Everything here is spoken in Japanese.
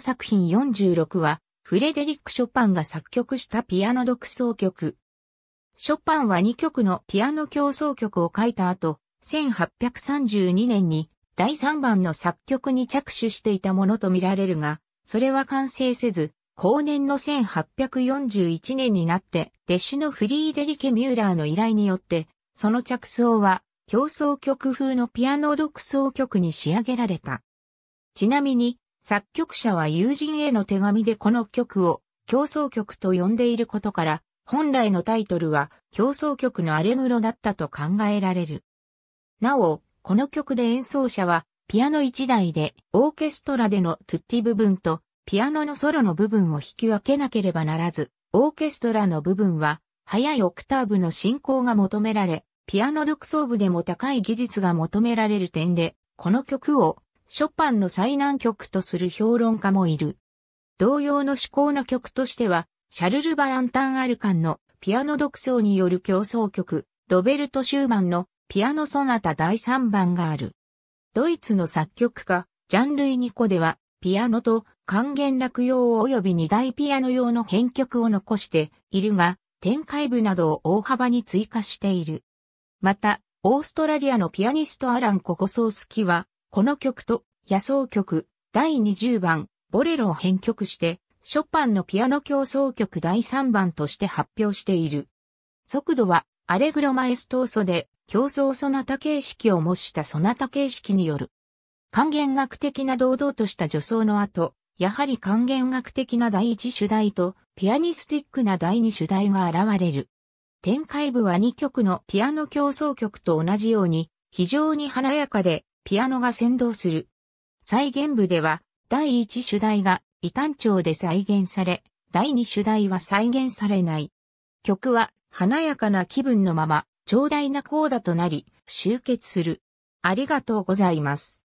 作品46は、フレデリック・ショパンが作曲したピアノ独奏曲。ショパンは2曲のピアノ競争曲を書いた後、1832年に第3番の作曲に着手していたものとみられるが、それは完成せず、後年の1841年になって、弟子のフリーデリケ・ミューラーの依頼によって、その着想は、競争曲風のピアノ独奏曲に仕上げられた。ちなみに、作曲者は友人への手紙でこの曲を競争曲と呼んでいることから、本来のタイトルは競争曲のアレグロだったと考えられる。なお、この曲で演奏者は、ピアノ1台でオーケストラでのトゥッティ部分とピアノのソロの部分を引き分けなければならず、オーケストラの部分は早いオクターブの進行が求められ、ピアノ独奏部でも高い技術が求められる点で、この曲をショパンの最難曲とする評論家もいる。同様の趣向の曲としては、シャルル・バランタン・アルカンのピアノ独奏による競争曲、ロベルト・シューマンのピアノソナタ第3番がある。ドイツの作曲家、ジャンルイ・ニコでは、ピアノと還元落用及び二大ピアノ用の編曲を残しているが、展開部などを大幅に追加している。また、オーストラリアのピアニストアラン・ココソースキは、この曲と野草曲第20番ボレロを編曲して、ショパンのピアノ競争曲第3番として発表している。速度はアレグロマエストーソで競争ソナタ形式を模したソナタ形式による。還元学的な堂々とした助走の後、やはり還元学的な第一主題とピアニスティックな第二主題が現れる。展開部は2曲のピアノ競争曲と同じように非常に華やかでピアノが先導する。再現部では、第1主題が異端調で再現され、第2主題は再現されない。曲は華やかな気分のまま、長大なコーダとなり、集結する。ありがとうございます。